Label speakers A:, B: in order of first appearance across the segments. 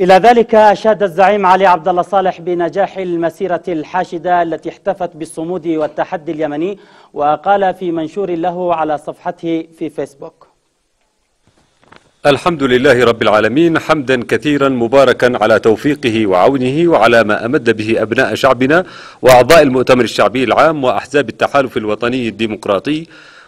A: إلى ذلك أشاد الزعيم علي عبد الله صالح بنجاح المسيرة الحاشدة التي احتفت بالصمود والتحدي اليمني وقال في منشور له على صفحته في فيسبوك الحمد لله رب العالمين حمدا كثيرا مباركا على توفيقه وعونه وعلى ما أمد به أبناء شعبنا وأعضاء المؤتمر الشعبي العام وأحزاب التحالف الوطني الديمقراطي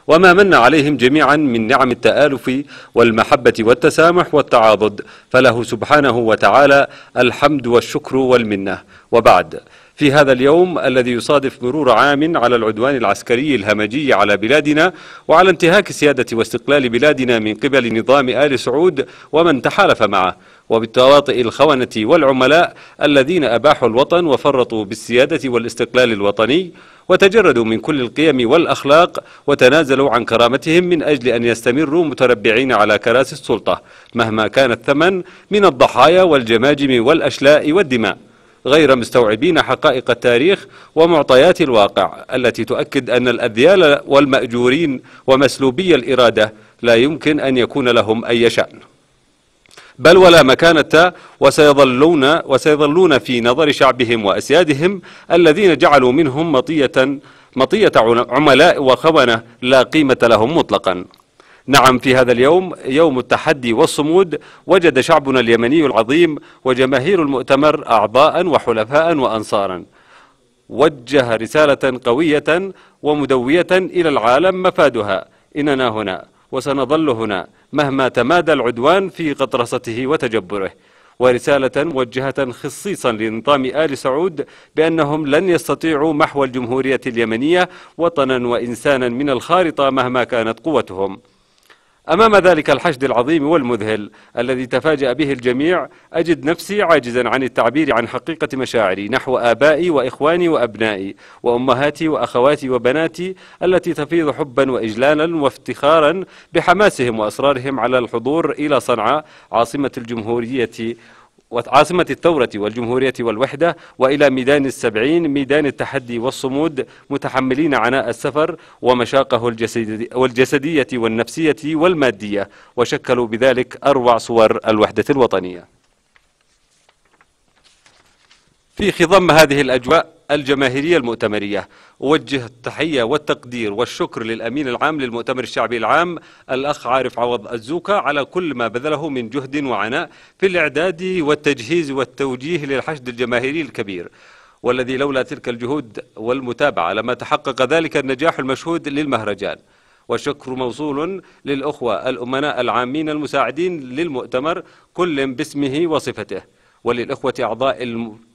A: وما من عليهم جميعا من نعم التآلف والمحبة والتسامح والتعاضد فله سبحانه وتعالى الحمد والشكر والمنة وبعد في هذا اليوم الذي يصادف مرور عام على العدوان العسكري الهمجي على بلادنا وعلى انتهاك سيادة واستقلال بلادنا من قبل نظام آل سعود ومن تحالف معه وبالتواطئ الخونة والعملاء الذين أباحوا الوطن وفرطوا بالسيادة والاستقلال الوطني وتجردوا من كل القيم والأخلاق وتنازلوا عن كرامتهم من أجل أن يستمروا متربعين على كراسي السلطة مهما كان الثمن من الضحايا والجماجم والأشلاء والدماء غير مستوعبين حقائق التاريخ ومعطيات الواقع التي تؤكد أن الأذيال والمأجورين ومسلوبي الإرادة لا يمكن أن يكون لهم أي شأن بل ولا مكانة وسيظلون, وسيظلون في نظر شعبهم وأسيادهم الذين جعلوا منهم مطية, مطية عملاء وخونة لا قيمة لهم مطلقا نعم في هذا اليوم يوم التحدي والصمود وجد شعبنا اليمني العظيم وجماهير المؤتمر أعضاء وحلفاء وأنصارا وجه رسالة قوية ومدوية إلى العالم مفادها إننا هنا وسنظل هنا مهما تمادى العدوان في قطرسته وتجبره ورسالة موجهة خصيصا لنظام آل سعود بأنهم لن يستطيعوا محو الجمهورية اليمنية وطنا وإنسانا من الخارطة مهما كانت قوتهم أمام ذلك الحشد العظيم والمذهل الذي تفاجأ به الجميع أجد نفسي عاجزا عن التعبير عن حقيقة مشاعري نحو آبائي وإخواني وأبنائي وأمهاتي وأخواتي وبناتي التي تفيض حبا وإجلالا وافتخارا بحماسهم وأصرارهم على الحضور إلى صنعاء عاصمة الجمهورية وعاصمة الثورة والجمهورية والوحدة وإلى ميدان السبعين ميدان التحدي والصمود متحملين عناء السفر ومشاقه الجسدية والنفسية والمادية وشكلوا بذلك أروع صور الوحدة الوطنية في خضم هذه الأجواء الجماهيرية المؤتمرية أوجه التحية والتقدير والشكر للأمين العام للمؤتمر الشعبي العام الأخ عارف عوض الزوكا على كل ما بذله من جهد وعناء في الإعداد والتجهيز والتوجيه للحشد الجماهيري الكبير والذي لولا تلك الجهود والمتابعة لما تحقق ذلك النجاح المشهود للمهرجان والشكر موصول للأخوة الأمناء العامين المساعدين للمؤتمر كل باسمه وصفته وللإخوة أعضاء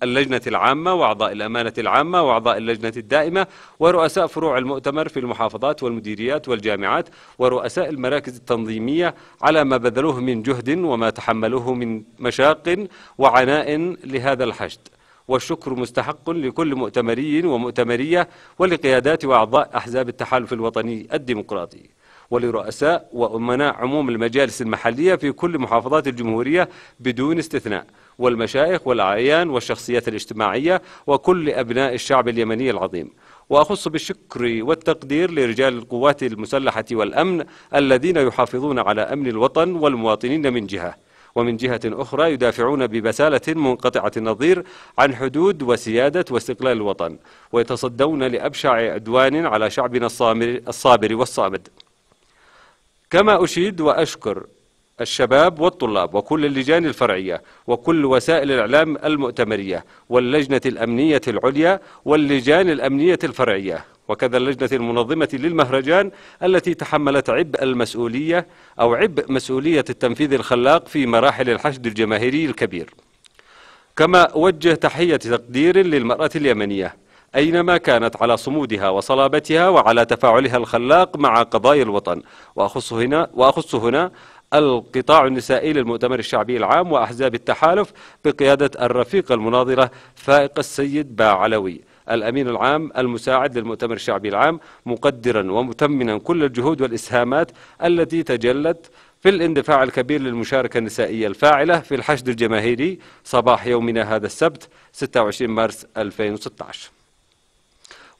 A: اللجنة العامة وأعضاء الأمانة العامة وأعضاء اللجنة الدائمة ورؤساء فروع المؤتمر في المحافظات والمديريات والجامعات ورؤساء المراكز التنظيمية على ما بذلوه من جهد وما تحملوه من مشاق وعناء لهذا الحشد والشكر مستحق لكل مؤتمري ومؤتمرية ولقيادات وأعضاء أحزاب التحالف الوطني الديمقراطي ولرؤساء وأمناء عموم المجالس المحلية في كل محافظات الجمهورية بدون استثناء والمشايخ والأعيان والشخصيات الاجتماعية وكل أبناء الشعب اليمني العظيم وأخص بالشكر والتقدير لرجال القوات المسلحة والأمن الذين يحافظون على أمن الوطن والمواطنين من جهة ومن جهة أخرى يدافعون ببسالة منقطعة النظير عن حدود وسيادة واستقلال الوطن ويتصدون لأبشع عدوان على شعبنا الصابر والصامد كما أشيد وأشكر الشباب والطلاب وكل اللجان الفرعية وكل وسائل الإعلام المؤتمرية واللجنة الأمنية العليا واللجان الأمنية الفرعية وكذا اللجنة المنظمة للمهرجان التي تحملت عبء المسؤولية أو عبء مسؤولية التنفيذ الخلاق في مراحل الحشد الجماهيري الكبير كما وجه تحية تقدير للمرأة اليمنية أينما كانت على صمودها وصلابتها وعلى تفاعلها الخلاق مع قضايا الوطن وأخص هنا, وأخص هنا القطاع النسائي للمؤتمر الشعبي العام وأحزاب التحالف بقيادة الرفيقة المناظرة فائقة السيد باعلوي الأمين العام المساعد للمؤتمر الشعبي العام مقدرا ومتمنا كل الجهود والإسهامات التي تجلت في الاندفاع الكبير للمشاركة النسائية الفاعلة في الحشد الجماهيري صباح يومنا هذا السبت 26 مارس 2016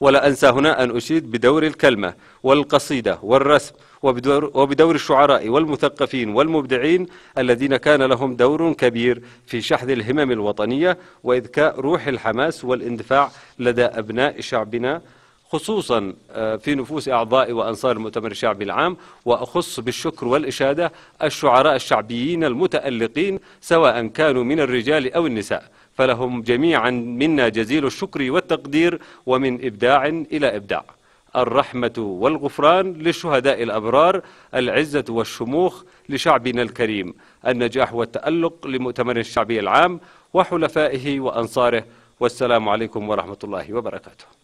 A: ولا أنسى هنا أن أشيد بدور الكلمة والقصيدة والرسم وبدور, وبدور الشعراء والمثقفين والمبدعين الذين كان لهم دور كبير في شحذ الهمم الوطنية وإذكاء روح الحماس والاندفاع لدى أبناء شعبنا خصوصا آه، في نفوس أعضاء وأنصار المؤتمر الشعبي العام وأخص بالشكر والإشادة الشعراء الشعبيين المتألقين سواء كانوا من الرجال أو النساء فلهم جميعا منا جزيل الشكر والتقدير ومن إبداع إلى إبداع الرحمة والغفران للشهداء الأبرار العزة والشموخ لشعبنا الكريم النجاح والتألق لمؤتمر الشعبي العام وحلفائه وأنصاره والسلام عليكم ورحمة الله وبركاته